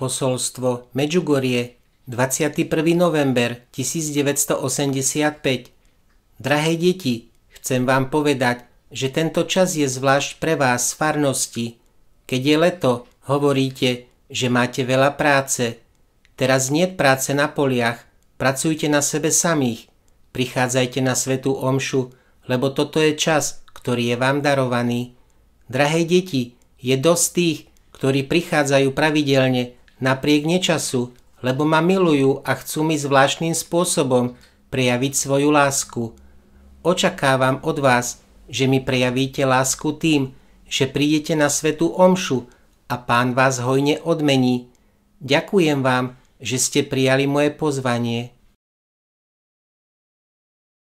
Posolstvo Medžugorie 21. november 1985 Drahé deti, chcem vám povedať, že tento čas je zvlášť pre vás z farnosti. Keď je leto, hovoríte, že máte veľa práce. Teraz nie práce na poliach, pracujte na sebe samých. Prichádzajte na svetú omšu, lebo toto je čas, ktorý je vám darovaný. Drahé deti, je dosť tých, ktorí prichádzajú pravidelne napriek nečasu, lebo ma milujú a chcú mi zvláštnym spôsobom prejaviť svoju lásku. Očakávam od vás, že mi prejavíte lásku tým, že prídete na svetu omšu a pán vás hojne odmení. Ďakujem vám, že ste prijali moje pozvanie.